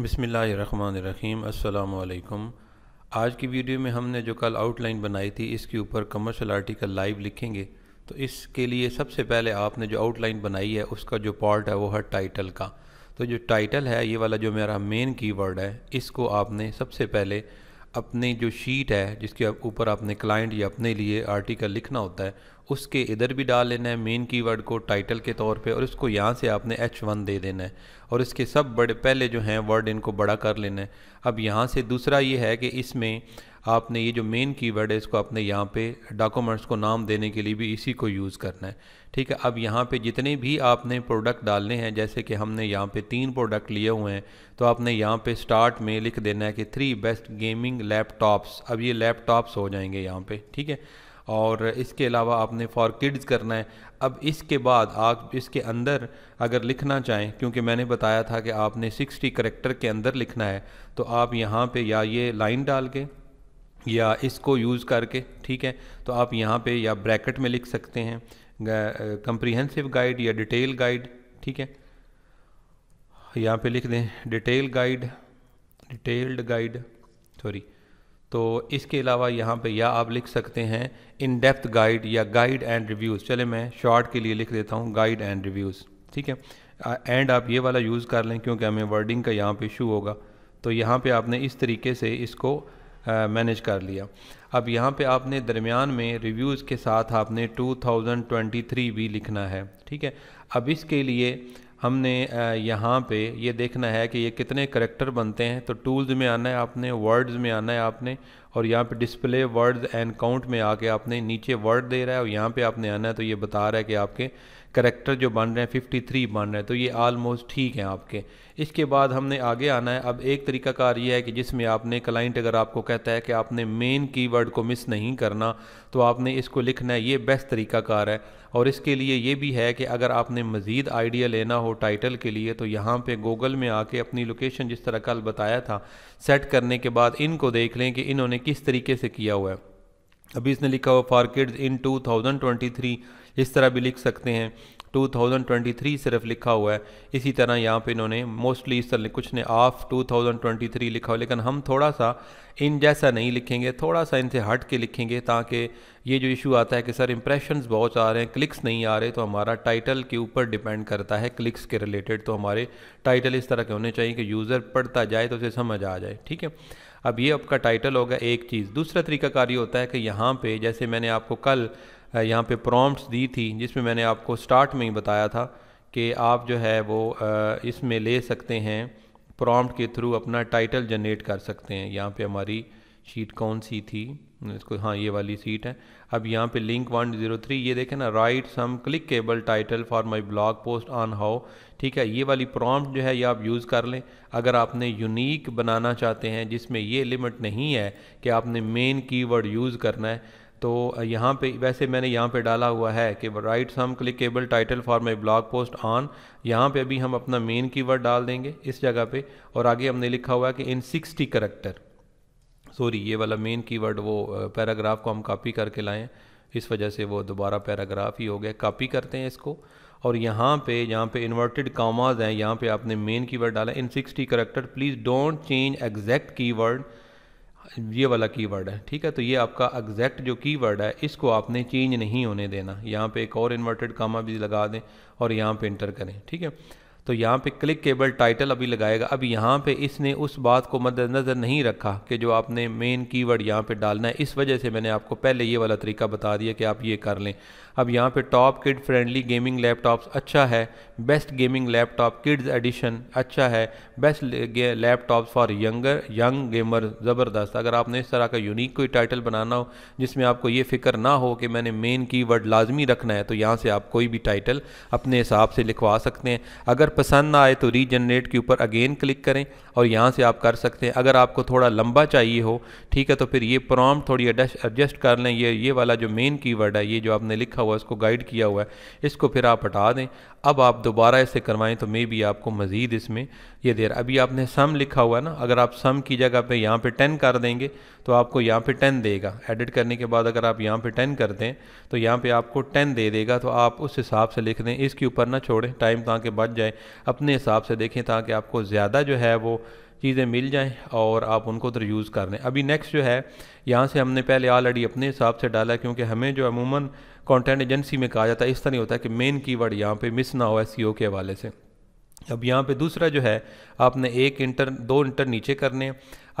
बिसमीम अल्लाम आज की वीडियो में हमने जो कल आउटलाइन बनाई थी इसके ऊपर कमर्शियल आर्टिकल लाइव लिखेंगे तो इसके लिए सबसे पहले आपने जो आउटलाइन बनाई है उसका जो पार्ट है वो है टाइटल का तो जो टाइटल है ये वाला जो मेरा मेन कीवर्ड है इसको आपने सबसे पहले अपनी जो शीट है जिसके ऊपर आपने क्लाइंट या अपने लिए आर्टिकल लिखना होता है उसके इधर भी डाल लेना है मेन कीवर्ड को टाइटल के तौर पे और इसको यहाँ से आपने एच वन दे देना है और इसके सब बड़े पहले जो हैं वर्ड इनको बड़ा कर लेना है अब यहाँ से दूसरा ये है कि इसमें आपने ये जो मेन कीवर्ड है इसको आपने यहाँ पे डॉक्यूमेंट्स को नाम देने के लिए भी इसी को यूज़ करना है ठीक है अब यहाँ पे जितने भी आपने प्रोडक्ट डालने हैं जैसे कि हमने यहाँ पे तीन प्रोडक्ट लिए हुए हैं तो आपने यहाँ पे स्टार्ट में लिख देना है कि थ्री बेस्ट गेमिंग लैपटॉप्स अब ये लैपटॉप्स हो जाएंगे यहाँ पर ठीक है और इसके अलावा आपने फॉर किड्स करना है अब इसके बाद आप इसके अंदर अगर लिखना चाहें क्योंकि मैंने बताया था कि आपने 60 करेक्टर के अंदर लिखना है तो आप यहाँ पे या ये लाइन डाल के या इसको यूज़ करके ठीक है तो आप यहाँ पे या ब्रैकेट में लिख सकते हैं कंप्रीहेंसिव गाइड या डिटेल गाइड ठीक है यहाँ पे लिख दें detail guide detailed guide sorry तो इसके अलावा यहाँ पे या आप लिख सकते हैं इन डेप्थ गाइड या गाइड एंड रिव्यूज़ चले मैं शॉर्ट के लिए लिख देता हूँ गाइड एंड रिव्यूज़ ठीक है एंड आप ये वाला यूज़ कर लें क्योंकि हमें वर्डिंग का यहाँ पे इशू होगा तो यहाँ पे आपने इस तरीके से इसको मैनेज कर लिया अब यहाँ पे आपने दरमियान में रिव्यूज़ के साथ आपने 2023 भी लिखना है ठीक है अब इसके लिए हमने यहाँ पे ये देखना है कि ये कितने करेक्टर बनते हैं तो टूल्स में आना है आपने वर्ड्स में आना है आपने और यहाँ पे डिस्प्ले वर्ड्स एंड काउंट में आके आपने नीचे वर्ड दे रहा है और यहाँ पे आपने आना है तो ये बता रहा है कि आपके करेक्टर जो बन रहे हैं 53 बन रहे हैं तो ये आलमोस्ट ठीक हैं आपके इसके बाद हमने आगे आना है अब एक तरीका कार ये है कि जिसमें आपने क्लाइंट अगर आपको कहता है कि आपने मेन कीवर्ड को मिस नहीं करना तो आपने इसको लिखना है ये बेस्ट तरीका कार है और इसके लिए ये भी है कि अगर आपने मज़ीद आइडिया लेना हो टाइटल के लिए तो यहाँ पर गूगल में आके अपनी लोकेशन जिस तरह कल बताया था सेट करने के बाद इनको देख लें कि इन्होंने किस तरीके से किया हुआ है अभी इसने लिखा हुआ टू किड्स इन 2023 इस तरह भी लिख सकते हैं 2023 सिर्फ लिखा हुआ है इसी तरह यहाँ पे इन्होंने मोस्टली इस तरह कुछ ने ऑफ 2023 लिखा हो लेकिन हम थोड़ा सा इन जैसा नहीं लिखेंगे थोड़ा सा इनसे हट के लिखेंगे ताकि ये जो इशू आता है कि सर इंप्रेशंस बहुत आ रहे हैं क्लिक्स नहीं आ रहे तो हमारा टाइटल के ऊपर डिपेंड करता है क्लिक्स के रिलेटेड तो हमारे टाइटल इस तरह के होने चाहिए कि यूज़र पढ़ता जाए तो उसे समझ आ जाए ठीक है अब ये आपका टाइटल होगा एक चीज़ दूसरा तरीका कार ये होता है कि यहाँ पे जैसे मैंने आपको कल यहाँ पे प्रॉम्प्ट्स दी थी जिसमें मैंने आपको स्टार्ट में ही बताया था कि आप जो है वो इसमें ले सकते हैं प्रॉम्प्ट के थ्रू अपना टाइटल जनरेट कर सकते हैं यहाँ पे हमारी शीट कौन सी थी इसको हाँ ये वाली सीट है अब यहाँ पे लिंक वन जीरो थ्री ये देखें ना write some clickable title for my blog post on how ठीक है ये वाली प्रॉम्प्ट जो है ये आप यूज़ कर लें अगर आपने यूनिक बनाना चाहते हैं जिसमें ये लिमिट नहीं है कि आपने मेन कीवर्ड यूज़ करना है तो यहाँ पे वैसे मैंने यहाँ पे डाला हुआ है कि write some clickable title for my blog post on यहाँ पे अभी हम अपना मेन कीवर्ड डाल देंगे इस जगह पे और आगे हमने लिखा हुआ है कि इन सिक्सटी करेक्टर सॉरी ये वाला मेन कीवर्ड वो पैराग्राफ को हम कॉपी करके लाएँ इस वजह से वो दोबारा पैराग्राफ ही हो गया कॉपी करते हैं इसको और यहाँ पे यहाँ पे इन्वर्टेड कामाज हैं यहाँ पे आपने मेन कीवर्ड डाला in sixty character please don't change exact keyword word ये वाला कीवर्ड है ठीक है तो ये आपका एग्जैक्ट जो कीवर्ड है इसको आपने चेंज नहीं होने देना यहाँ पे एक और इन्वर्टेड कामा भी लगा दें और यहाँ पे इंटर करें ठीक है तो यहाँ पे क्लिक केबल टाइटल अभी लगाएगा अब यहाँ पे इसने उस बात को मद्देनज़र नहीं रखा कि जो आपने मेन कीवर्ड यहाँ पर डालना है इस वजह से मैंने आपको पहले ये वाला तरीका बता दिया कि आप ये कर लें अब यहाँ पे top kid friendly gaming laptops अच्छा है best gaming laptop kids edition अच्छा है best laptops for younger young gamer ज़बरदस्त अगर आपने इस तरह का यूनिक कोई टाइटल बनाना हो जिसमें आपको ये फ़िक्र ना हो कि मैंने मेन की वर्ड लाजमी रखना है तो यहाँ से आप कोई भी टाइटल अपने हिसाब से लिखवा सकते हैं अगर पसंद ना आए तो रीजनरेट के ऊपर अगेन क्लिक करें और यहाँ से आप कर सकते हैं अगर आपको थोड़ा लंबा चाहिए हो ठीक है तो फिर ये प्रॉम्प्ट थोड़ी एडजस्ट कर लें ये ये वाला जो मेन कीवर्ड है ये जो आपने लिखा हुआ है उसको गाइड किया हुआ है इसको फिर आप हटा दें अब आप दोबारा इसे करवाएं तो मे भी आपको मज़ीद इसमें ये देर अभी आपने सम लिखा हुआ है ना अगर आप सम की जगह पे यहाँ पे टेन कर देंगे तो आपको यहाँ पे टेन देगा एडिट करने के बाद अगर आप यहाँ पे टेन कर दें तो यहाँ पे आपको टेन दे देगा तो आप उस हिसाब से लिख दें इसके ऊपर ना छोड़ें टाइम ताकि बच जाए अपने हिसाब से देखें ताकि आपको ज़्यादा जो है वो चीज़ें मिल जाएं और आप उनको उधर यूज़ कर लें अभी नेक्स्ट जो है यहाँ से हमने पहले ऑलरेडी अपने हिसाब से डाला क्योंकि हमें जो अमूमन कंटेंट एजेंसी में कहा जाता है इस तरह होता है कि मेन कीवर्ड यहाँ पे मिस ना हो एस e के हवाले से अब यहाँ पे दूसरा जो है आपने एक इंटर दो इंटर नीचे करने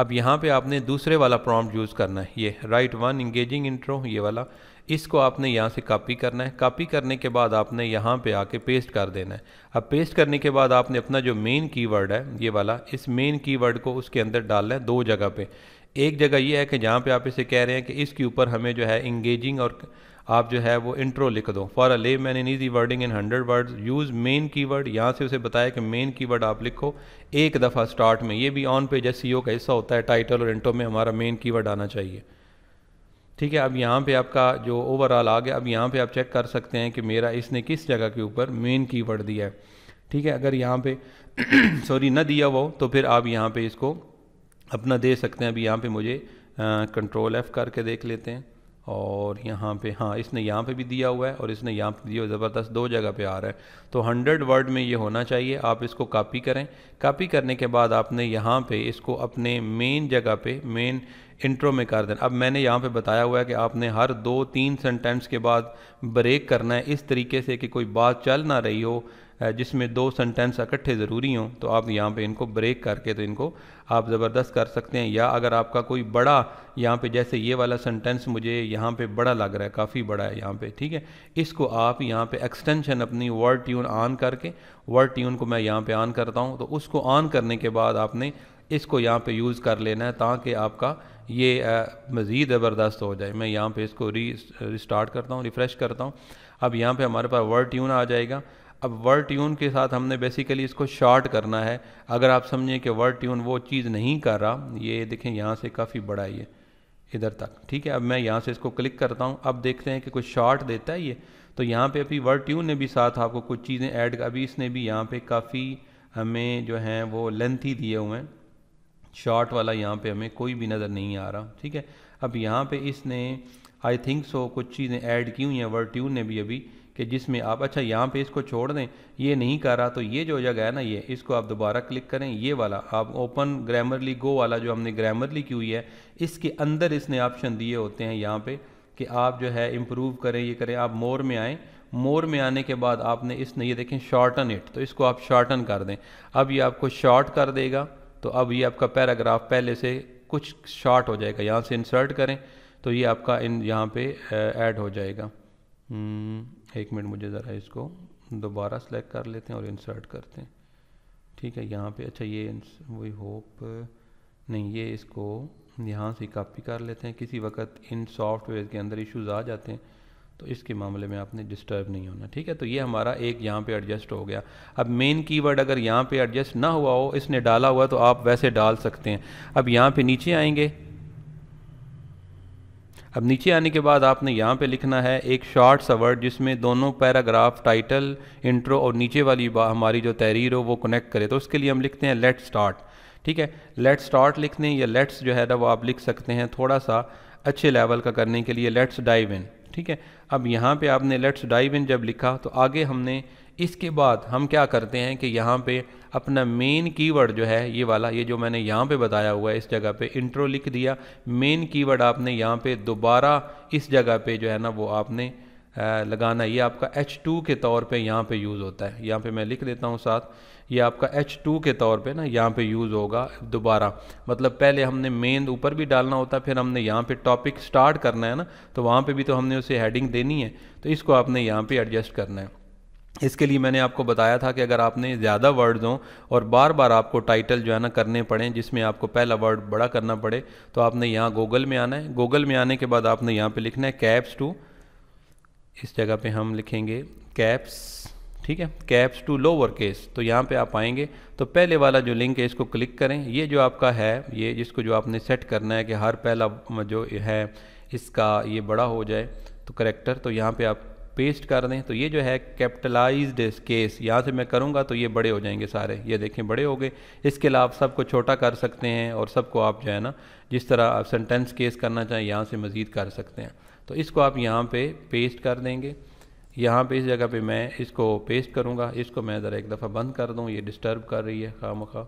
अब यहाँ पे आपने दूसरे वाला प्रॉम्प्ट यूज़ करना है ये राइट वन इंगेजिंग इंट्रो ये वाला इसको आपने यहाँ से कॉपी करना है कॉपी करने के बाद आपने यहाँ पे आके पेस्ट कर देना है अब पेस्ट करने के बाद आपने अपना जो मेन कीवर्ड है ये वाला इस मेन कीवर्ड को उसके अंदर डालना है दो जगह पे एक जगह ये है कि जहाँ पे आप इसे कह रहे हैं कि इसके ऊपर हमें जो है इंगेजिंग और आप जो है वो इंट्रो लिख दो for a layman in easy wording in hundred word use main keyword यहाँ से उसे बताया कि मेन कीवर्ड आप लिखो एक दफ़ा स्टार्ट में ये भी ऑन पेज एस का हिस्सा होता है टाइटल और इंट्रो में हमारा मेन कीवर्ड आना चाहिए ठीक है अब यहाँ पे आपका जो ओवरऑल आ गया अब यहाँ पे आप चेक कर सकते हैं कि मेरा इसने किस जगह के ऊपर मेन कीवर्ड दिया है ठीक है अगर यहाँ पे सॉरी ना दिया वो तो फिर आप यहाँ पे इसको अपना दे सकते हैं अभी यहाँ पे मुझे कंट्रोल एफ़ करके देख लेते हैं और यहाँ पे हाँ इसने यहाँ पे भी दिया हुआ है और इसने यहाँ पे दिया हुआ ज़बरदस्त दो जगह पे आ रहा है तो हंड्रेड वर्ड में ये होना चाहिए आप इसको कॉपी करें कॉपी करने के बाद आपने यहाँ पे इसको अपने मेन जगह पे मेन इंट्रो में कर देना अब मैंने यहाँ पे बताया हुआ है कि आपने हर दो तीन सेंटेंस के बाद ब्रेक करना है इस तरीके से कि कोई बात चल ना रही हो जिसमें दो सेंटेंस इकट्ठे ज़रूरी हों तो आप यहाँ पे इनको ब्रेक करके तो इनको आप ज़बरदस्त कर सकते हैं या अगर आपका कोई बड़ा यहाँ पे जैसे ये वाला सेंटेंस मुझे यहाँ पे बड़ा लग रहा है काफ़ी बड़ा है यहाँ पे ठीक है इसको आप यहाँ पे एक्सटेंशन अपनी वर्ड ट्यून ऑन करके वर्ड ट्यून को मैं यहाँ पर ऑन करता हूँ तो उसको ऑन करने के बाद आपने इसको यहाँ पर यूज़ कर लेना है ताकि आपका ये मज़ीद ज़बरदस्त हो जाए मैं यहाँ पे इसको री रिस्टार्ट करता हूँ रिफ़्रेश करता हूँ अब यहाँ पे हमारे पास वर्ड ट्यून आ जाएगा अब वर्ड ट्यून के साथ हमने बेसिकली इसको शॉर्ट करना है अगर आप समझें कि वर्ड ट्यून वो चीज़ नहीं कर रहा ये देखें यहाँ से काफ़ी बड़ा ये इधर तक ठीक है अब मैं यहाँ से इसको क्लिक करता हूँ अब देखते हैं कि कुछ शॉर्ट देता है ये तो यहाँ पे अभी वर्ड ट्यून ने भी साथ आपको कुछ चीज़ें ऐड अभी इसने भी यहाँ पर काफ़ी हमें जो हैं वो लेंथी दिए हुए हैं शॉर्ट वाला यहाँ पे हमें कोई भी नज़र नहीं आ रहा ठीक है अब यहाँ पे इसने आई थिंक सो कुछ चीज़ें ऐड की हुई हैं ट्यून ने भी अभी कि जिसमें आप अच्छा यहाँ पे इसको छोड़ दें ये नहीं कर रहा तो ये जो जगह है ना ये इसको आप दोबारा क्लिक करें ये वाला आप ओपन ग्रामरली गो वाला जो हमने ग्रामरली की हुई है इसके अंदर इसने ऑप्शन दिए होते हैं यहाँ पर कि आप जो है इम्प्रूव करें ये करें आप मोर में आएँ मोर में आने के बाद आपने इसने ये देखें शॉर्टन इट तो इसको आप शॉर्टन कर दें अब ये आपको शॉर्ट कर देगा तो अब ये आपका पैराग्राफ पहले से कुछ शॉर्ट हो जाएगा यहाँ से इंसर्ट करें तो ये आपका इन यहाँ पे ऐड हो जाएगा हम्म, एक मिनट मुझे ज़रा इसको दोबारा सेलेक्ट कर लेते हैं और इंसर्ट करते हैं ठीक है यहाँ पे अच्छा ये वही होप नहीं ये इसको यहाँ से कॉपी कर लेते हैं किसी वक्त इन सॉफ्टवेयर के अंदर इश्यूज आ जाते हैं तो इसके मामले में आपने डिस्टर्ब नहीं होना ठीक है तो ये हमारा एक यहाँ पे एडजस्ट हो गया अब मेन कीवर्ड अगर यहाँ पे एडजस्ट ना हुआ हो इसने डाला हुआ तो आप वैसे डाल सकते हैं अब यहाँ पे नीचे आएंगे अब नीचे आने के बाद आपने यहाँ पे लिखना है एक शॉर्ट सा वर्ड जिसमें दोनों पैराग्राफ टाइटल इंट्रो और नीचे वाली हमारी जो तहरीर हो वो कनेक्ट करे तो उसके लिए हम लिखते हैं लेट स्टार्ट ठीक है लेट स्टार्ट लिखने या लेट्स जो है ना वो आप लिख सकते हैं थोड़ा सा अच्छे लेवल का करने के लिए लेट्स डाइव इन ठीक है अब यहाँ पे आपने लेट्स डाइव इन जब लिखा तो आगे हमने इसके बाद हम क्या करते हैं कि यहाँ पे अपना मेन कीवर्ड जो है ये वाला ये जो मैंने यहाँ पे बताया हुआ है इस जगह पे इंट्रो लिख दिया मेन कीवर्ड आपने यहाँ पे दोबारा इस जगह पे जो है ना वो आपने लगाना ये आपका H2 के तौर पे यहाँ पे यूज़ होता है यहाँ पे मैं लिख देता हूँ साथ ये आपका H2 के तौर पे ना यहाँ पे यूज़ होगा दोबारा मतलब पहले हमने मेन ऊपर भी डालना होता है फिर हमने यहाँ पे टॉपिक स्टार्ट करना है ना तो वहाँ पे भी तो हमने उसे हेडिंग देनी है तो इसको आपने यहाँ पर एडजस्ट करना है इसके लिए मैंने आपको बताया था कि अगर आपने ज़्यादा वर्ड्स हों और बार बार आपको टाइटल जो है ना करने पड़े जिसमें आपको पहला वर्ड बड़ा करना पड़े तो आपने यहाँ गूगल में आना है गूगल में आने के बाद आपने यहाँ पर लिखना है कैप्स टू इस जगह पे हम लिखेंगे कैप्स ठीक है कैप्स टू लोअर केस तो यहाँ पे आप आएंगे तो पहले वाला जो लिंक है इसको क्लिक करें ये जो आपका है ये जिसको जो आपने सेट करना है कि हर पहला जो है इसका ये बड़ा हो जाए तो करेक्टर तो यहाँ पे आप पेस्ट कर दें तो ये जो है कैपिटलाइज्ड केस यहाँ से मैं करूँगा तो ये बड़े हो जाएंगे सारे ये देखें बड़े हो गए इसके अलावा आप सबको छोटा कर सकते हैं और सबको आप जो है ना जिस तरह आप सेंटेंस केस करना चाहें यहाँ से मज़ीद कर सकते हैं तो इसको आप यहाँ पे पेस्ट कर देंगे यहाँ पे इस जगह पे मैं इसको पेस्ट करूँगा इसको मैं ज़रा एक दफ़ा बंद कर दूँ ये डिस्टर्ब कर रही है खाम खा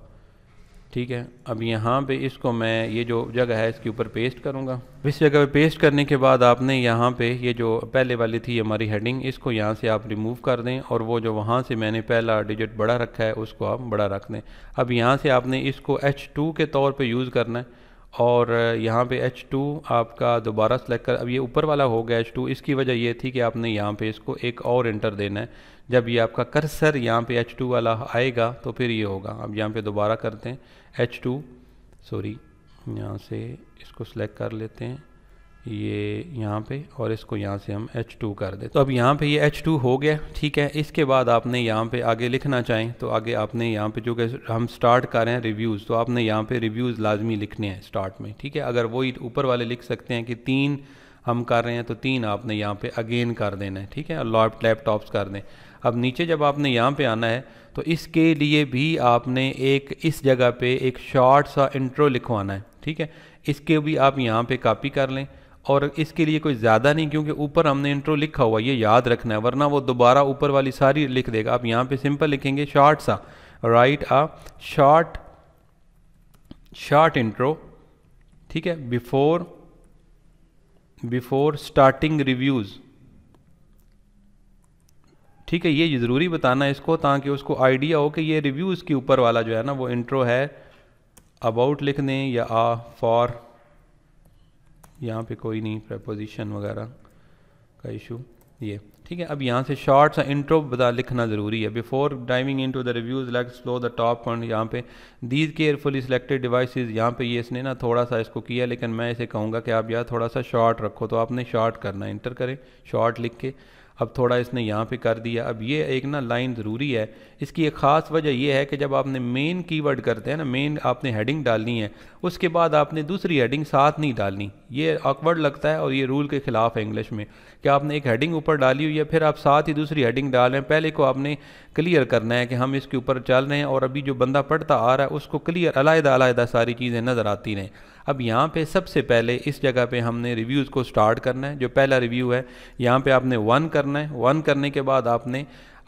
ठीक है अब यहाँ पे इसको मैं ये जो जगह है इसके ऊपर पेस्ट करूँगा इस जगह पे पेस्ट करने के बाद आपने यहाँ पे ये जो पहले वाली थी हमारी हेडिंग इसको यहाँ से आप रिमूव कर दें और वो जो वहाँ से मैंने पहला डिजिट बड़ा रखा है उसको आप बड़ा रख दें अब यहाँ से आपने इसको एच टू के तौर पर यूज़ करना है और यहाँ पे H2 आपका दोबारा सेलेक्ट कर अब ये ऊपर वाला हो गया H2 इसकी वजह ये थी कि आपने यहाँ पे इसको एक और इंटर देना है जब ये आपका कर्सर यहाँ पे H2 वाला आएगा तो फिर ये होगा अब यहाँ पे दोबारा करते हैं H2 सॉरी यहाँ से इसको सेलेक्ट कर लेते हैं ये यहाँ पे और इसको यहाँ से हम H2 कर दें तो अब यहाँ पे ये H2 हो गया ठीक है इसके बाद आपने यहाँ पे आगे लिखना चाहें तो आगे आपने यहाँ पे जो कि हम स्टार्ट कर रहे हैं रिव्यूज़ तो आपने यहाँ पे रिव्यूज़ लाजमी लिखने हैं स्टार्ट में ठीक है अगर वही ऊपर वाले लिख सकते हैं कि तीन हम कर रहे हैं तो तीन आपने यहाँ पर अगेन कर देना है ठीक है और लॉप लैपटॉप्स कर दें अब नीचे जब आपने यहाँ पर आना है तो इसके लिए भी आपने एक इस जगह पर एक शॉर्ट सा इंट्रो लिखवाना है ठीक है इसके भी आप यहाँ पर कापी कर लें और इसके लिए कोई ज़्यादा नहीं क्योंकि ऊपर हमने इंट्रो लिखा हुआ ये याद रखना है वरना वो दोबारा ऊपर वाली सारी लिख देगा आप यहाँ पे सिंपल लिखेंगे शॉर्ट सा write a short short intro ठीक है बिफोर बिफोर स्टार्टिंग रिव्यूज़ ठीक है ये ज़रूरी बताना है इसको ताकि उसको आइडिया हो कि ये रिव्यूज़ के ऊपर वाला जो है ना वो इंट्रो है अबाउट लिख दें या आ फॉर यहाँ पे कोई नहीं प्रपोजिशन वगैरह का इशू ये ठीक है अब यहाँ से शॉर्ट्स इंट्रो बता लिखना ज़रूरी है before diving into the reviews like slow the top point यहाँ पे दीज केयरफुली सिलेक्टेड डिवाइसेस यहाँ पे ये इसने ना थोड़ा सा इसको किया लेकिन मैं इसे कहूँगा कि आप यार थोड़ा सा शॉर्ट रखो तो आपने शॉर्ट करना इंटर करें शॉर्ट लिख के अब थोड़ा इसने यहाँ पे कर दिया अब ये एक ना लाइन ज़रूरी है इसकी एक ख़ास वजह यह है कि जब आपने मेन कीवर्ड करते हैं ना मेन आपने हेडिंग डालनी है उसके बाद आपने दूसरी हेडिंग साथ नहीं डालनी ये ऑकवर्ड लगता है और ये रूल के ख़िलाफ़ है इंग्लिश में कि आपने एक हेडिंग ऊपर डाली हुई है फिर आप साथ ही दूसरी हेडिंग डाल रहे हैं पहले को आपने क्लियर करना है कि हम इसके ऊपर चल रहे हैं और अभी जो बंदा पढ़ता आ रहा है उसको क्लियर अलहदा अलहदा सारी चीज़ें नज़र आती रहें अब यहाँ पे सबसे पहले इस जगह पे हमने रिव्यूज़ को स्टार्ट करना है जो पहला रिव्यू है यहाँ पे आपने वन करना है वन करने के बाद आपने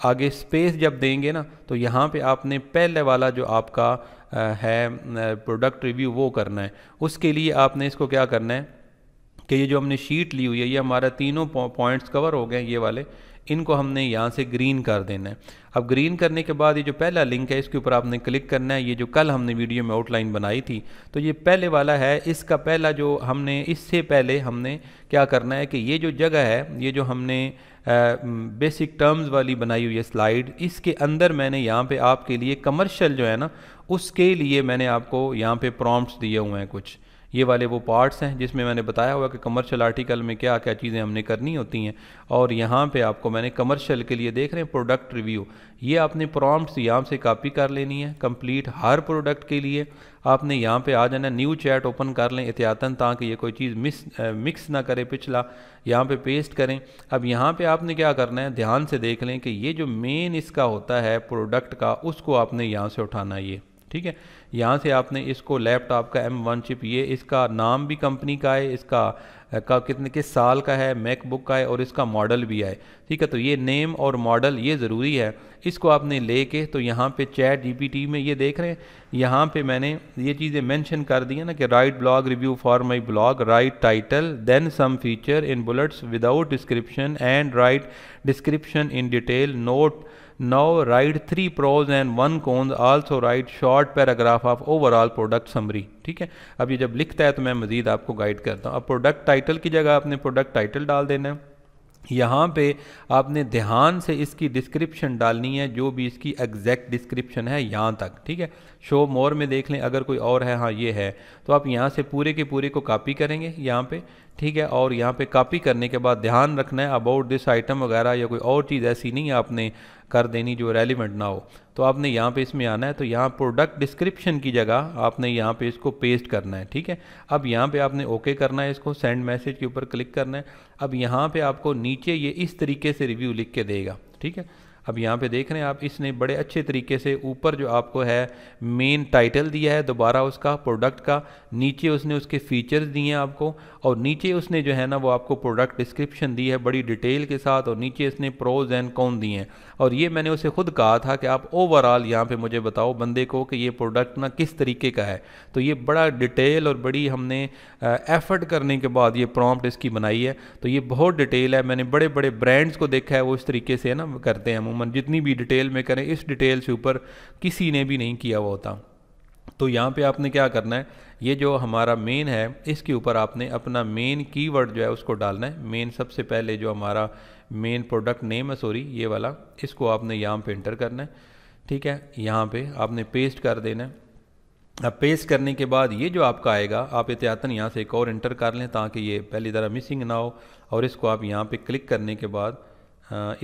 आगे स्पेस जब देंगे ना तो यहाँ पे आपने पहले वाला जो आपका है प्रोडक्ट रिव्यू वो करना है उसके लिए आपने इसको क्या करना है कि ये जो हमने शीट ली हुई है ये हमारा तीनों पॉइंट्स कवर हो गए ये वाले इनको हमने यहाँ से ग्रीन कर देना है अब ग्रीन करने के बाद ये जो पहला लिंक है इसके ऊपर आपने क्लिक करना है ये जो कल हमने वीडियो में आउटलाइन बनाई थी तो ये पहले वाला है इसका पहला जो हमने इससे पहले हमने क्या करना है कि ये जो जगह है ये जो हमने बेसिक टर्म्स वाली बनाई हुई है स्लाइड इसके अंदर मैंने यहाँ पर आपके लिए कमर्शल जो है ना उसके लिए मैंने आपको यहाँ पर प्रॉम्प्ट दिए हुए हैं कुछ ये वाले वो पार्ट्स हैं जिसमें मैंने बताया हुआ कि कमर्शियल आर्टिकल में क्या क्या चीज़ें हमने करनी होती हैं और यहाँ पे आपको मैंने कमर्शियल के लिए देख रहे हैं प्रोडक्ट रिव्यू ये आपने प्रॉम्प्ट्स यहाँ से कॉपी कर लेनी है कंप्लीट हर प्रोडक्ट के लिए आपने यहाँ पे आ जाना न्यू चैट ओपन कर लें एहतियातन ताकि ये कोई चीज़ मिस मिक्स ना करे पिछला यहाँ पे पेस्ट करें अब यहाँ पे आपने क्या करना है ध्यान से देख लें कि ये जो मेन इसका होता है प्रोडक्ट का उसको आपने यहाँ से उठाना ये ठीक है यहाँ से आपने इसको लैपटॉप का एम वन चिप ये इसका नाम भी कंपनी का है इसका का कितने किस साल का है मैकबुक का है और इसका मॉडल भी है ठीक है तो ये नेम और मॉडल ये ज़रूरी है इसको आपने ले के तो यहाँ पे चैट जीपीटी में ये देख रहे हैं यहाँ पे मैंने ये चीज़ें मेंशन कर दी है ना कि write blog review for my blog write title then some feature in bullets without description and write description in detail note Now write three pros and one cons. Also write short paragraph of overall product summary. ठीक है अब ये जब लिखता है तो मैं मज़ीद आपको गाइड करता हूँ अब प्रोडक्ट टाइटल की जगह आपने प्रोडक्ट टाइटल डाल देना है यहाँ पे आपने ध्यान से इसकी डिस्क्रिप्शन डालनी है जो भी इसकी एग्जैक्ट डिस्क्रिप्शन है यहाँ तक ठीक है शो मोर में देख लें अगर कोई और है हाँ ये है तो आप यहाँ से पूरे के पूरे को कॉपी करेंगे यहाँ पे ठीक है और यहाँ पे कॉपी करने के बाद ध्यान रखना है अबाउट दिस आइटम वगैरह या कोई और चीज़ ऐसी नहीं आपने कर देनी जो रेलिवेंट ना हो तो आपने यहाँ पे इसमें आना है तो यहाँ प्रोडक्ट डिस्क्रिप्शन की जगह आपने यहाँ पे इसको पेस्ट करना है ठीक है अब यहाँ पे आपने ओके okay करना है इसको सेंड मैसेज के ऊपर क्लिक करना है अब यहाँ पे आपको नीचे ये इस तरीके से रिव्यू लिख के देगा ठीक है अब यहाँ पे देख रहे हैं आप इसने बड़े अच्छे तरीके से ऊपर जो आपको है मेन टाइटल दिया है दोबारा उसका प्रोडक्ट का नीचे उसने उसके फीचर्स दिए हैं आपको और नीचे उसने जो है ना वो आपको प्रोडक्ट डिस्क्रिप्शन दी है बड़ी डिटेल के साथ और नीचे इसने प्रोज एंड कौन दिए हैं और ये मैंने उसे खुद कहा था कि आप ओवरऑल यहाँ पे मुझे बताओ बंदे को कि ये प्रोडक्ट ना किस तरीके का है तो ये बड़ा डिटेल और बड़ी हमने एफर्ट करने के बाद ये प्रॉम्प्ट इसकी बनाई है तो ये बहुत डिटेल है मैंने बड़े बड़े ब्रांड्स को देखा है वो इस तरीके से ना करते हैं अमूमन जितनी भी डिटेल में करें इस डिटेल से ऊपर किसी ने भी नहीं किया हुआ होता तो यहाँ पे आपने क्या करना है ये जो हमारा मेन है इसके ऊपर आपने अपना मेन कीवर्ड जो है उसको डालना है मेन सबसे पहले जो हमारा मेन प्रोडक्ट नेम है सॉरी ये वाला इसको आपने यहाँ पे इंटर करना है ठीक है यहाँ पे आपने पेस्ट कर देना है अब पेस्ट करने के बाद ये जो आपका आएगा आप एहतियातन यहाँ से एक और इंटर कर लें ताकि ये पहली तरह मिसिंग ना हो और इसको आप यहाँ पे क्लिक करने के बाद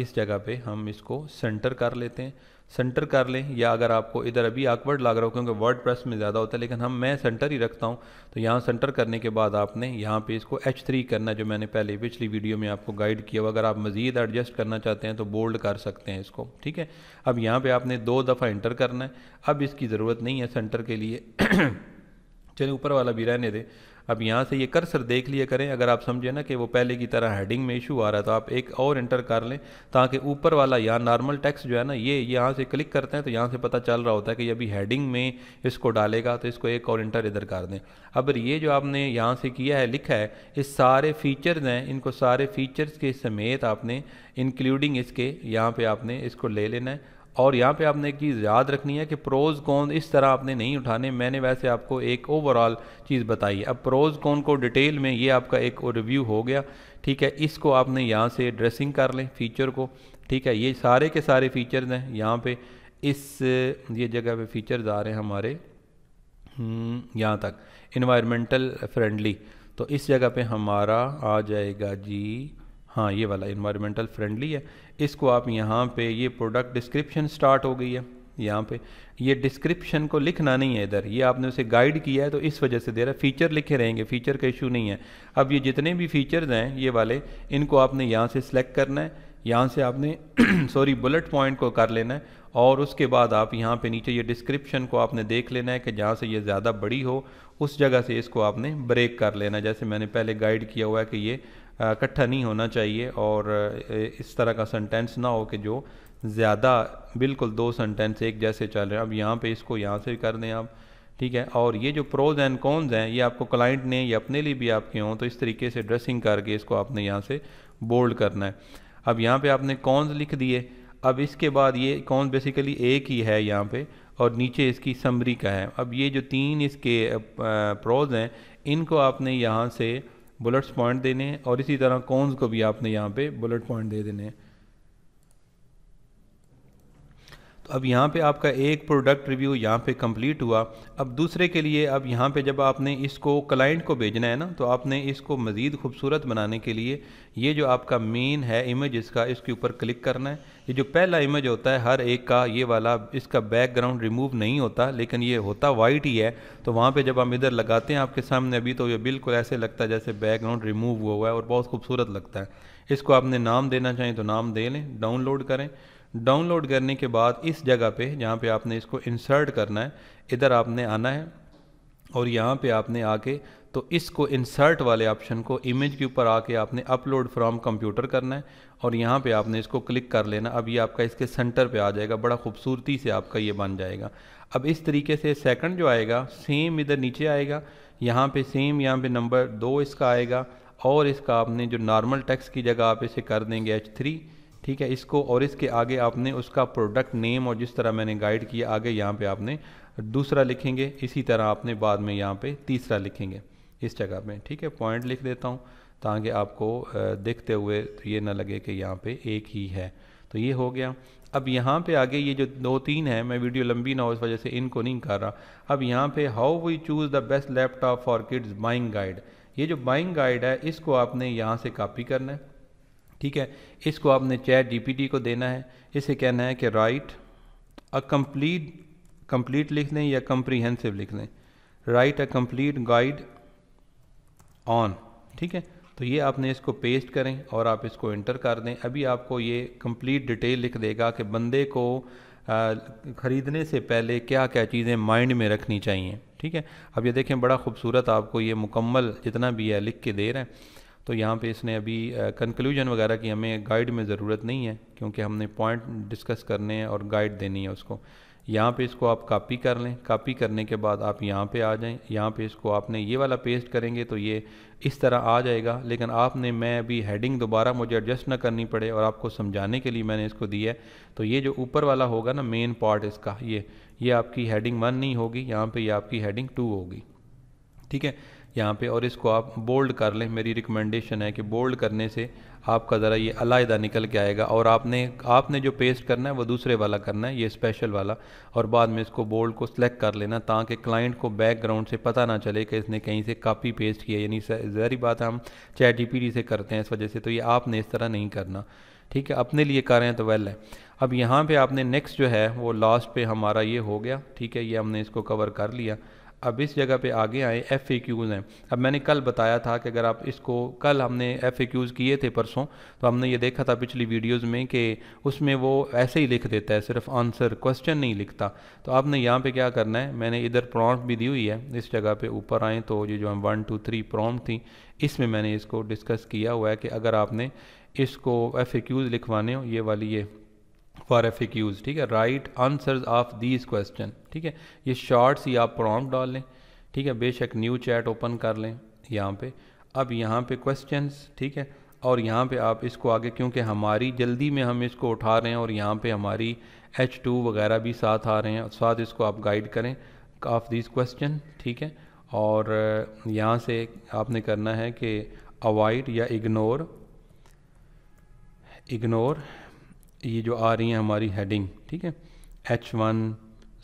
इस जगह पे हम इसको सेंटर कर लेते हैं सेंटर कर लें या अगर आपको इधर अभी आकवर्ड लग रहा हो क्योंकि वर्ड प्रेस में ज़्यादा होता है लेकिन हम मैं सेंटर ही रखता हूँ तो यहाँ सेंटर करने के बाद आपने यहाँ पे इसको एच थ्री करना जो मैंने पहले पिछली वीडियो में आपको गाइड किया अगर आप मज़ीद एडजस्ट करना चाहते हैं तो बोल्ड कर सकते हैं इसको ठीक है अब यहाँ पर आपने दो दफ़ा इंटर करना है अब इसकी ज़रूरत नहीं है सेंटर के लिए चलिए ऊपर वाला भी रहने दे अब यहाँ से ये कर्सर देख लिए करें अगर आप समझे ना कि वो पहले की तरह हेडिंग में इशू आ रहा है तो आप एक और इंटर कर लें ताकि ऊपर वाला यहाँ नॉर्मल टेक्स्ट जो है ना ये यहाँ से क्लिक करते हैं तो यहाँ से पता चल रहा होता है कि अभी हेडिंग में इसको डालेगा तो इसको एक और इंटर इधर कर दें अब ये जो आपने यहाँ से किया है लिखा है इस सारे फीचर्स हैं इनको सारे फीचर्स के समेत आपने इंक्लूडिंग इसके यहाँ पर आपने इसको ले लेना है और यहाँ पे आपने एक चीज़ याद रखनी है कि प्रोज कौन इस तरह आपने नहीं उठाने मैंने वैसे आपको एक ओवरऑल चीज़ बताई अब प्रोज कौन को डिटेल में ये आपका एक रिव्यू हो गया ठीक है इसको आपने यहाँ से ड्रेसिंग कर लें फीचर को ठीक है ये सारे के सारे फीचर्स हैं यहाँ पे इस ये जगह पे फीचर्स आ रहे हैं हमारे हम्म, यहाँ तक इन्वायरमेंटल फ्रेंडली तो इस जगह पे हमारा आ जाएगा जी हाँ ये वाला इन्वायरमेंटल फ्रेंडली है इसको आप यहाँ पे ये प्रोडक्ट डिस्क्रिप्शन स्टार्ट हो गई है यहाँ पे ये डिस्क्रिप्शन को लिखना नहीं है इधर ये आपने उसे गाइड किया है तो इस वजह से दे रहा है फीचर लिखे रहेंगे फीचर का इशू नहीं है अब ये जितने भी फीचर्स हैं ये वाले इनको आपने यहाँ से सिलेक्ट करना है यहाँ से आपने सॉरी बुलेट पॉइंट को कर लेना है और उसके बाद आप यहाँ पे नीचे ये डिस्क्रिप्शन को आपने देख लेना है कि जहाँ से ये ज़्यादा बड़ी हो उस जगह से इसको आपने ब्रेक कर लेना है जैसे मैंने पहले गाइड किया हुआ है कि ये इकट्ठा नहीं होना चाहिए और इस तरह का सेंटेंस ना हो कि जो ज़्यादा बिल्कुल दो सेंटेंस एक जैसे चल रहे हैं अब यहाँ पे इसको यहाँ से कर दें आप ठीक है और ये जो प्रोज एंड कॉन्स हैं ये आपको क्लाइंट ने या अपने लिए भी आपके हों तो इस तरीके से ड्रेसिंग करके इसको आपने यहाँ से बोल्ड करना है अब यहाँ पे आपने कॉन्स लिख दिए अब इसके बाद ये कॉन्स बेसिकली एक ही है यहाँ पे और नीचे इसकी समरी का है अब ये जो तीन इसके प्रोज हैं इनको आपने यहाँ से बुलेट्स पॉइंट देने हैं और इसी तरह कौनस को भी आपने यहाँ पे बुलेट पॉइंट दे देने हैं अब यहाँ पे आपका एक प्रोडक्ट रिव्यू यहाँ पे कंप्लीट हुआ अब दूसरे के लिए अब यहाँ पे जब आपने इसको क्लाइंट को भेजना है ना तो आपने इसको मज़ीद खूबसूरत बनाने के लिए ये जो आपका मेन है इमेज इसका इसके ऊपर क्लिक करना है ये जो पहला इमेज होता है हर एक का ये वाला इसका बैकग्राउंड रिमूव नहीं होता लेकिन ये होता वाइट ही है तो वहाँ पर जब हम इधर लगाते हैं आपके सामने अभी तो ये बिल्कुल ऐसे लगता है जैसे बैकग्राउंड रिमूव हुआ हुआ है और बहुत खूबसूरत लगता है इसको आपने नाम देना चाहें तो नाम दे लें डाउनलोड करें डाउनलोड करने के बाद इस जगह पे जहाँ पे आपने इसको इंसर्ट करना है इधर आपने आना है और यहाँ पे आपने आके तो इसको इंसर्ट वाले ऑप्शन को इमेज के ऊपर आके आपने अपलोड फ्रॉम कंप्यूटर करना है और यहाँ पे आपने इसको क्लिक कर लेना अब ये आपका इसके सेंटर पे आ जाएगा बड़ा खूबसूरती से आपका ये बन जाएगा अब इस तरीके से सेकंड जो आएगा सेम इधर नीचे आएगा यहाँ पे सेम यहाँ पे नंबर दो इसका आएगा और इसका आपने जो नॉर्मल टैक्स की जगह आप इसे कर देंगे एच थ्री ठीक है इसको और इसके आगे आपने उसका प्रोडक्ट नेम और जिस तरह मैंने गाइड किया आगे यहाँ पे आपने दूसरा लिखेंगे इसी तरह आपने बाद में यहाँ पे तीसरा लिखेंगे इस जगह पे ठीक है पॉइंट लिख देता हूँ ताकि आपको देखते हुए तो ये ना लगे कि यहाँ पे एक ही है तो ये हो गया अब यहाँ पे आगे ये जो दो तीन है मैं वीडियो लंबी ना हो इस वजह से इनको नहीं कर रहा अब यहाँ पे how we choose the best laptop for kids buying guide ये जो बाइंग गाइड है इसको आपने यहाँ से कॉपी करना है ठीक है इसको आपने चैट जीपीटी को देना है इसे कहना है कि राइट अ कंप्लीट कंप्लीट लिख लें या कंप्रीहेंसिव लिख लें write a complete guide on ठीक है तो ये आपने इसको पेस्ट करें और आप इसको इंटर कर दें अभी आपको ये कंप्लीट डिटेल लिख देगा कि बंदे को ख़रीदने से पहले क्या क्या चीज़ें माइंड में रखनी चाहिए ठीक है अब ये देखें बड़ा खूबसूरत आपको ये मुकम्मल जितना भी है लिख के दे रहे हैं तो यहाँ पे इसने अभी कंक्लूजन वगैरह की हमें गाइड में ज़रूरत नहीं है क्योंकि हमने पॉइंट डिस्कस करने हैं और गाइड देनी है उसको यहाँ पे इसको आप कॉपी कर लें कॉपी करने के बाद आप यहाँ पे आ जाएं यहाँ पे इसको आपने ये वाला पेस्ट करेंगे तो ये इस तरह आ जाएगा लेकिन आपने मैं अभी हेडिंग दोबारा मुझे एडजस्ट ना करनी पड़े और आपको समझाने के लिए मैंने इसको दिया है तो ये जो ऊपर वाला होगा ना मेन पार्ट इसका ये ये आपकी हेडिंग वन नहीं होगी यहाँ पर यह आपकी हेडिंग टू होगी ठीक है यहाँ पे और इसको आप बोल्ड कर लें मेरी रिकमेंडेशन है कि बोल्ड करने से आपका ज़रा ये अलायदा निकल के आएगा और आपने आपने जो पेस्ट करना है वो दूसरे वाला करना है ये स्पेशल वाला और बाद में इसको बोल्ड को सिलेक्ट कर लेना ताकि क्लाइंट को बैकग्राउंड से पता ना चले कि इसने कहीं से कापी पेस्ट किया यानी जहरी बात हम चैट जी से करते हैं इस वजह से तो ये आपने इस तरह नहीं करना ठीक है अपने लिए कर रहे हैं तो वेल है अब यहाँ पे आपने नेक्स्ट जो है वो लास्ट पे हमारा ये हो गया ठीक है ये हमने इसको कवर कर लिया अब इस जगह पे आगे आए एफ़ ए क्यूज़ हैं अब मैंने कल बताया था कि अगर आप इसको कल हमने एफ़ ए क्यूज़ किए थे परसों तो हमने ये देखा था पिछली वीडियोज़ में कि उसमें वो ऐसे ही लिख देता है सिर्फ आंसर क्वेश्चन नहीं लिखता तो आपने यहाँ पे क्या करना है मैंने इधर प्रॉम्प्ट भी दी हुई है इस जगह पे ऊपर आएँ तो ये जो हम वन टू थ्री प्रॉम्प थी इसमें मैंने इसको डिस्कस किया हुआ है कि अगर आपने इसको एफ़ ए क्यूज़ लिखवाने हो ये वाली ये फॉर एफ ठीक है write answer of these question ठीक है ये शॉर्ट सी आप प्रॉम्प्ट डाल लें ठीक है बेशक न्यू चैट ओपन कर लें यहाँ पे अब यहाँ पे क्वेश्चन ठीक है और यहाँ पे आप इसको आगे क्योंकि हमारी जल्दी में हम इसको उठा रहे हैं और यहाँ पे हमारी एच टू वगैरह भी साथ आ रहे हैं साथ इसको आप गाइड करें ऑफ दिस क्वेश्चन ठीक है और यहाँ से आपने करना है कि अवॉइड या इग्नोर इग्नोर ये जो आ रही हैं हमारी हेडिंग ठीक है H one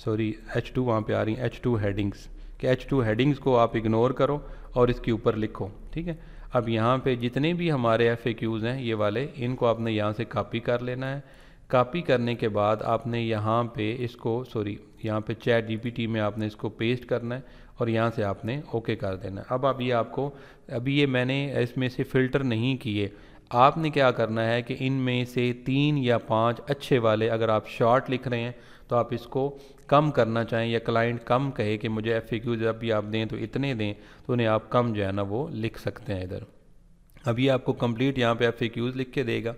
sorry H two वहाँ पर आ रही हैं एच टू हेडिंग्स कि एच टू हेडिंग्स को आप इग्नोर करो और इसके ऊपर लिखो ठीक है अब यहाँ पे जितने भी हमारे एफ़ ए क्यूज़ हैं ये वाले इनको आपने यहाँ से कापी कर लेना है कापी करने के बाद आपने यहाँ पे इसको सॉरी यहाँ पे चैट जीपीटी में आपने इसको पेस्ट करना है और यहाँ से आपने ओके कर देना है अब अभी आपको अभी ये मैंने इसमें से फ़िल्टर नहीं किए आपने क्या करना है कि इनमें से तीन या पाँच अच्छे वाले अगर आप शॉर्ट लिख रहे हैं तो आप इसको कम करना चाहें या क्लाइंट कम कहे कि मुझे एफ जब भी आप दें तो इतने दें तो उन्हें आप कम जो है ना वो लिख सकते हैं इधर अभी आपको कंप्लीट यहाँ पे एफ लिख के देगा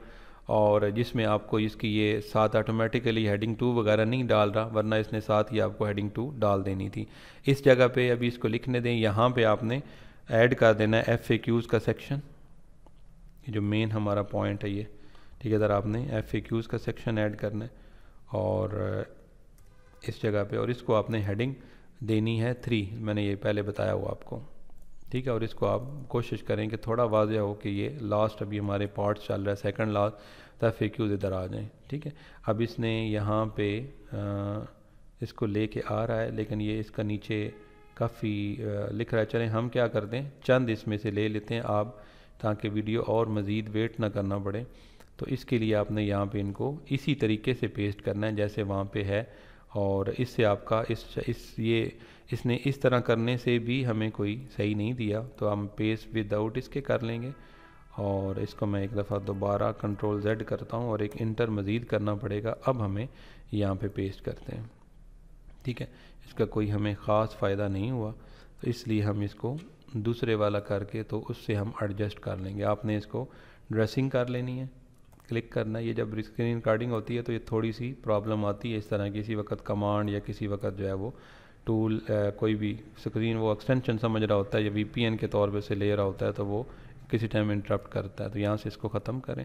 और जिसमें आपको इसकी ये साथ ऑटोमेटिकली हेडिंग टू वगैरह नहीं डाल रहा वरना इसने साथ ही आपको हेडिंग टू डाल देनी थी इस जगह पे अभी इसको लिखने दें यहाँ पे आपने ऐड कर देना है एफ का सेक्शन ये जो मेन हमारा पॉइंट है ये ठीक है सर आपने एफ ए क्यूज़ का सेक्शन ऐड करना है और इस जगह पे और इसको आपने हेडिंग देनी है थ्री मैंने ये पहले बताया हुआ आपको ठीक है और इसको आप कोशिश करें कि थोड़ा वाजह हो कि ये लास्ट अभी हमारे पार्ट्स चल रहा है सेकंड लास्ट तो एफ ए क्यूज़ इधर आ जाएँ ठीक है अब इसने यहाँ पे आ, इसको ले के आ रहा है लेकिन ये इसका नीचे काफ़ी लिख रहा है चलें हम क्या करते हैं चंद इसमें से ले लेते हैं आप ताकि वीडियो और मज़ीद वेट ना करना पड़े तो इसके लिए आपने यहाँ पे इनको इसी तरीके से पेस्ट करना है जैसे वहाँ पे है और इससे आपका इस इस ये इसने इस तरह करने से भी हमें कोई सही नहीं दिया तो हम पेस्ट विदाउट इसके कर लेंगे और इसको मैं एक दफ़ा दोबारा कंट्रोल जेड करता हूँ और एक इंटर मज़ीद करना पड़ेगा अब हमें यहाँ पे पेस्ट करते हैं ठीक है इसका कोई हमें ख़ास फ़ायदा नहीं हुआ तो इसलिए हम इसको दूसरे वाला करके तो उससे हम एडजस्ट कर लेंगे आपने इसको ड्रेसिंग कर लेनी है क्लिक करना है ये जब स्क्रीन रिकॉर्डिंग होती है तो ये थोड़ी सी प्रॉब्लम आती है इस तरह किसी वक्त कमांड या किसी वक्त जो है वो टूल कोई भी स्क्रीन वो एक्सटेंशन समझ रहा होता है या वी के तौर पर से ले रहा होता है तो वो किसी टाइम इंटरप्ट करता है तो यहाँ से इसको ख़त्म करें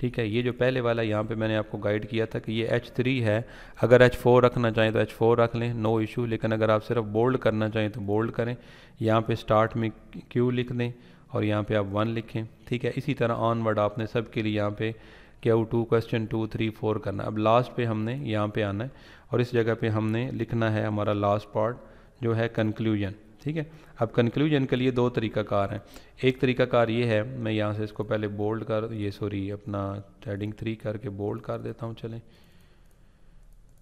ठीक है ये जो पहले वाला यहाँ पे मैंने आपको गाइड किया था कि ये H3 है अगर H4 रखना चाहें तो H4 रख लें नो इशू लेकिन अगर आप सिर्फ बोल्ड करना चाहें तो बोल्ड करें यहाँ पे स्टार्ट में Q लिख दें और यहाँ पे आप वन लिखें ठीक है इसी तरह ऑनवर्ड आपने सब के लिए यहाँ पे Q two question two three four करना अब लास्ट पे हमने यहाँ पे आना है और इस जगह पे हमने लिखना है हमारा लास्ट पार्ट जो है कंक्लूजन ठीक है अब कंक्लूजन के लिए दो तरीकाकार हैं एक तरीकाकार ये है मैं यहाँ से इसको पहले बोल्ड कर ये सॉरी अपना हेडिंग थ्री करके बोल्ड कर देता हूँ चलें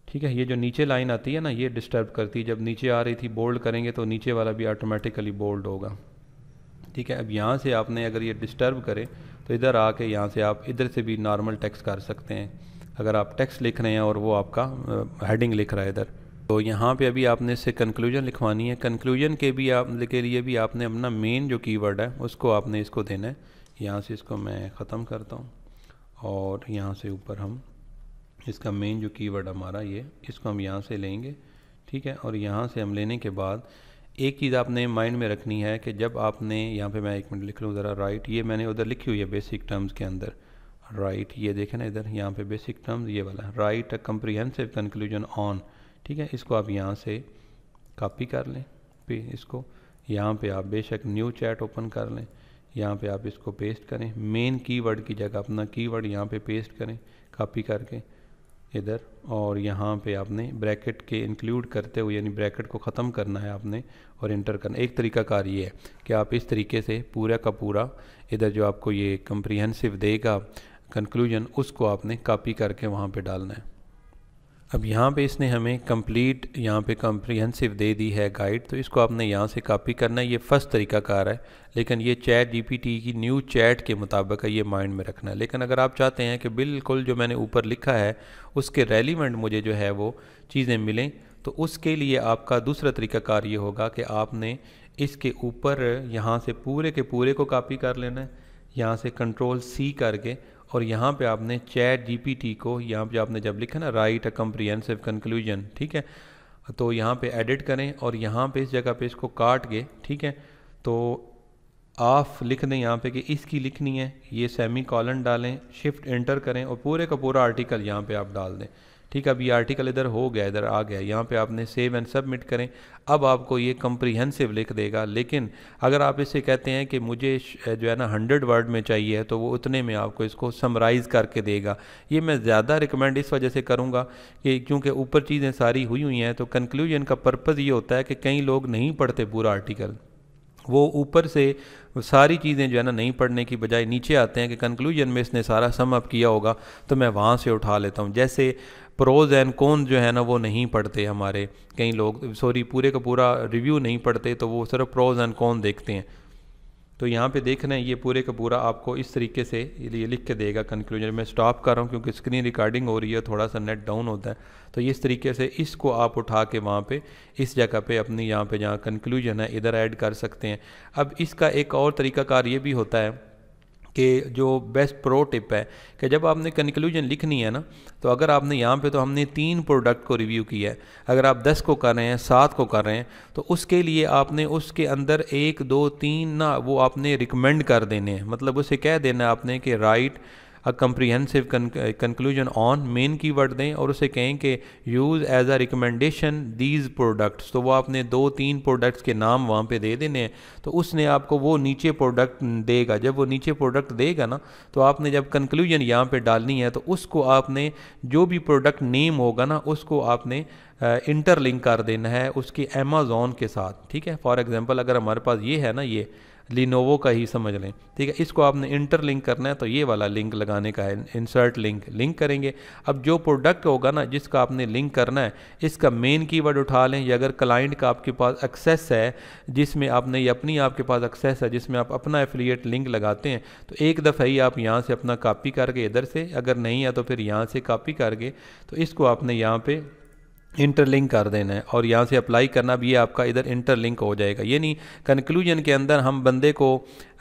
ठीक है ये जो नीचे लाइन आती है ना ये डिस्टर्ब करती है जब नीचे आ रही थी बोल्ड करेंगे तो नीचे वाला भी ऑटोमेटिकली बोल्ड होगा ठीक है अब यहाँ से आपने अगर ये डिस्टर्ब करें तो इधर आके यहाँ से आप इधर से भी नॉर्मल टेक्स्ट कर सकते हैं अगर आप टेक्स्ट लिख रहे हैं और वो आपका हेडिंग लिख रहा है इधर तो यहाँ पे अभी आपने इससे कंक्लूजन लिखवानी है कंक्लूजन के भी आप के लिए भी आपने अपना मेन जो कीवर्ड है उसको आपने इसको देना है यहाँ से इसको मैं ख़त्म करता हूँ और यहाँ से ऊपर हम इसका मेन जो कीवर्ड हमारा ये इसको हम यहाँ से लेंगे ठीक है और यहाँ से हम लेने के बाद एक चीज़ आपने माइंड में रखनी है कि जब आपने यहाँ पे मैं एक मिनट लिख लूँ ज़रा राइट ये मैंने उधर लिखी हुई है बेसिक टर्म्स के अंदर राइट ये देखें ना इधर यहाँ पे बेसिक टर्म्स ये वाला write a comprehensive conclusion on ठीक है इसको आप यहाँ से कॉपी कर लें फिर इसको यहाँ पे आप बेशक न्यू चैट ओपन कर लें यहाँ पे आप इसको पेस्ट करें मेन कीवर्ड की जगह अपना कीवर्ड यहाँ पे पेस्ट करें कॉपी करके इधर और यहाँ पे आपने ब्रैकेट के इंक्लूड करते हुए यानी ब्रैकेट को ख़त्म करना है आपने और इंटर करना एक तरीका कार ये है कि आप इस तरीके से पूरा का पूरा इधर जो आपको ये कंप्रीहेंसिव देगा कंक्लूजन उसको आपने कॉपी करके वहाँ पे डालना है अब यहाँ पे इसने हमें कंप्लीट यहाँ पे कम्प्रीहेंसिव दे दी है गाइड तो इसको आपने यहाँ से कॉपी करना है ये फर्स्ट तरीका कार है लेकिन ये चैट जी की न्यू चैट के मुताबिक है ये माइंड में रखना है लेकिन अगर आप चाहते हैं कि बिल्कुल जो मैंने ऊपर लिखा है उसके रेलिवेंट मुझे जो है वो चीज़ें मिलें तो उसके लिए आपका दूसरा तरीका कार ये होगा कि आपने इसके ऊपर यहाँ से पूरे के पूरे को कापी कर लेना है यहाँ से कंट्रोल सी करके और यहाँ पे आपने चैट जीपीटी को यहाँ पे आपने जब लिखा ना राइट अ कम्प्रीहेंसिव कंक्लूजन ठीक है तो यहाँ पे एडिट करें और यहाँ पे इस जगह पे इसको काट के ठीक है तो आफ लिख दें यहाँ पे कि इसकी लिखनी है ये सेमी कॉलन डालें शिफ्ट एंटर करें और पूरे का पूरा आर्टिकल यहाँ पे आप डाल दें ठीक है अब ये आर्टिकल इधर हो गया इधर आ गया यहाँ पे आपने सेव एंड सबमिट करें अब आपको ये कम्प्रीहेंसिव लिख देगा लेकिन अगर आप इसे कहते हैं कि मुझे जो है ना हंड्रेड वर्ड में चाहिए तो वो उतने में आपको इसको समराइज़ करके देगा ये मैं ज़्यादा रिकमेंड इस वजह से करूँगा कि क्योंकि ऊपर चीज़ें सारी हुई हुई हैं तो कंक्लूजन का पर्पज़ ये होता है कि कई लोग नहीं पढ़ते पूरा आर्टिकल वो ऊपर से सारी चीज़ें जो है ना नहीं पढ़ने की बजाय नीचे आते हैं कि कंक्लूजन में इसने सारा सम अप किया होगा तो मैं वहाँ से उठा लेता हूँ जैसे प्रोज एंड कौन जो है ना वो नहीं पढ़ते हमारे कई लोग सॉरी पूरे का पूरा रिव्यू नहीं पढ़ते तो वो सिर्फ प्रोज एंड कौन देखते हैं तो यहाँ पे देख रहे हैं ये पूरे का पूरा आपको इस तरीके से ये लिख के देगा कंक्लूजन मैं स्टॉप कर रहा हूँ क्योंकि स्क्रीन रिकॉर्डिंग हो रही है थोड़ा सा नेट डाउन होता है तो इस तरीके से इसको आप उठा के वहाँ पे इस जगह पे अपनी यहाँ पे जहाँ कंक्लूजन है इधर ऐड कर सकते हैं अब इसका एक और तरीकाकार ये भी होता है कि जो बेस्ट प्रो टिप है कि जब आपने कंक्लूजन लिखनी है ना तो अगर आपने यहाँ पे तो हमने तीन प्रोडक्ट को रिव्यू किया है अगर आप दस को कर रहे हैं सात को कर रहे हैं तो उसके लिए आपने उसके अंदर एक दो तीन ना वो आपने रिकमेंड कर देने हैं मतलब उसे कह देना आपने कि write right, a comprehensive conclusion on main word दें और उसे कहें कि use as a recommendation these products तो वो आपने दो तीन प्रोडक्ट्स के नाम वहाँ पे दे देने हैं तो उसने आपको वो नीचे प्रोडक्ट देगा जब वो नीचे प्रोडक्ट देगा ना तो आपने जब कंक्लूजन यहाँ पर डालनी है तो उसको आपने जो भी प्रोडक्ट नेम होगा ना उसको आपने इंटरलिंक uh, कर देना है उसके अमेज़ोन के साथ ठीक है फॉर एग्ज़ाम्पल अगर हमारे पास ये है ना ये लिनोवो का ही समझ लें ठीक है इसको आपने इंटरलिंक करना है तो ये वाला लिंक लगाने का है इंसर्ट लिंक लिंक करेंगे अब जो प्रोडक्ट होगा ना जिसका आपने लिंक करना है इसका मेन कीवर्ड उठा लें या अगर क्लाइंट का आपके पास एक्सेस है जिसमें आपने या अपनी आपके पास एक्सेस है जिसमें आप अपना एफिलिएट लिंक लगाते हैं तो एक दफ़ा ही आप यहाँ से अपना कापी करके इधर से अगर नहीं है तो फिर यहाँ से कापी करके तो इसको आपने यहाँ पर इंटरलिंक कर देना है और यहाँ से अप्लाई करना भी आपका इधर इंटरलिंक हो जाएगा ये नहीं कंक्लूजन के अंदर हम बंदे को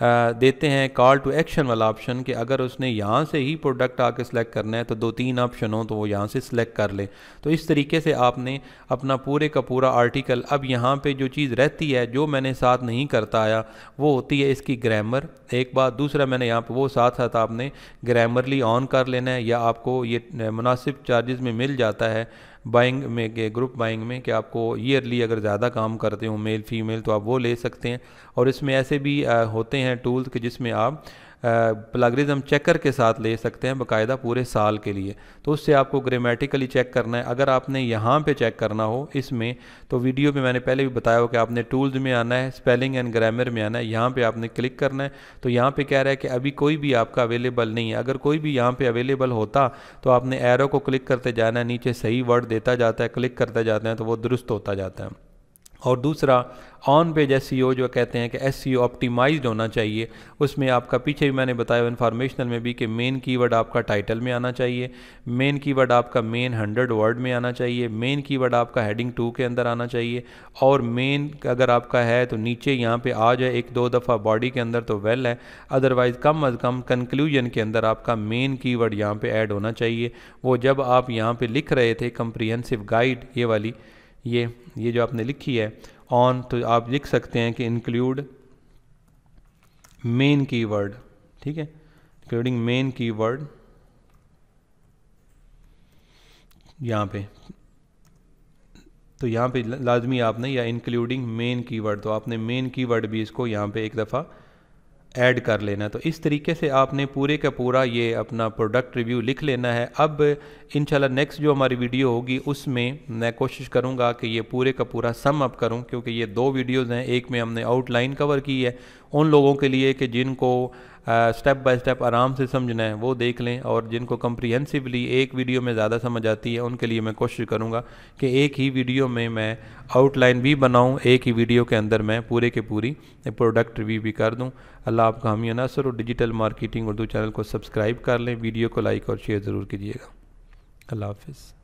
देते हैं कॉल टू एक्शन वाला ऑप्शन कि अगर उसने यहाँ से ही प्रोडक्ट आके सिलेक्ट करना है तो दो तीन ऑप्शन हो तो वो यहाँ से सिलेक्ट कर ले तो इस तरीके से आपने अपना पूरे का पूरा आर्टिकल अब यहाँ पे जो चीज़ रहती है जो मैंने साथ नहीं करता आया वो होती है इसकी ग्रामर एक बात दूसरा मैंने यहाँ पर वो साथ साथ आपने ग्रामरली ऑन कर लेना है या आपको ये मुनासिब चार्जेस में मिल जाता है बाइंग में के ग्रुप बाइंग में कि आपको ईयरली अगर ज़्यादा काम करते हो मेल फीमेल तो आप वो ले सकते हैं और इसमें ऐसे भी होते हैं टूल्स के जिसमें आप प्लागरिज्म चेकर के साथ ले सकते हैं बकायदा पूरे साल के लिए तो उससे आपको ग्रामेटिकली चेक करना है अगर आपने यहाँ पे चेक करना हो इसमें तो वीडियो में मैंने पहले भी बताया हो कि आपने टूल्स में आना है स्पेलिंग एंड ग्रामर में आना है यहाँ पे आपने क्लिक करना है तो यहाँ पे कह रहा है कि अभी कोई भी आपका अवेलेबल नहीं है अगर कोई भी यहाँ पर अवेलेबल होता तो आपने एरो को क्लिक करते जाना है नीचे सही वर्ड देता जाता है क्लिक करते जाते हैं तो वो दुरुस्त होता जाता है और दूसरा ऑन पेज एस जो कहते हैं कि एस सी ऑप्टिमाइज्ड होना चाहिए उसमें आपका पीछे भी मैंने बताया इन्फॉर्मेशनल में भी कि मेन कीवर्ड आपका टाइटल में आना चाहिए मेन कीवर्ड आपका मेन हंड्रेड वर्ड में आना चाहिए मेन कीवर्ड आपका हेडिंग टू के अंदर आना चाहिए और मेन अगर आपका है तो नीचे यहाँ पे आ जाए एक दो दफ़ा बॉडी के अंदर तो वेल है अदरवाइज़ कम अज़ कम कंक्लूजन के अंदर आपका मेन की वर्ड यहाँ पर ऐड होना चाहिए वो जब आप यहाँ पर लिख रहे थे कम्प्रीहेंसिव गाइड ये वाली ये ये जो आपने लिखी है ऑन तो आप लिख सकते हैं कि इंक्लूड मेन कीवर्ड ठीक है इंक्लूडिंग मेन कीवर्ड यहाँ पे तो यहाँ पे लाजमी आपने या इंक्लूडिंग मेन कीवर्ड तो आपने मेन कीवर्ड भी इसको यहाँ पे एक दफ़ा ऐड कर लेना तो इस तरीके से आपने पूरे का पूरा ये अपना प्रोडक्ट रिव्यू लिख लेना है अब इंशाल्लाह नेक्स्ट जो हमारी वीडियो होगी उसमें मैं कोशिश करूँगा कि ये पूरे का पूरा सम अप करूँ क्योंकि ये दो वीडियोज़ हैं एक में हमने आउटलाइन कवर की है उन लोगों के लिए कि जिनको स्टेप बाय स्टेप आराम से समझना है वो देख लें और जिनको कम्प्रीहेंसिवली एक वीडियो में ज़्यादा समझ आती है उनके लिए मैं कोशिश करूँगा कि एक ही वीडियो में मैं आउटलाइन भी बनाऊँ एक ही वीडियो के अंदर मैं पूरे के पूरी प्रोडक्ट रिव्यू भी कर दूँ अल्लाह आपका हमी नसर और डिजिटल मार्केटिंग उर्दू चैनल को सब्सक्राइब कर लें वीडियो को लाइक और शेयर ज़रूर कीजिएगा अल्लाह हाफिज़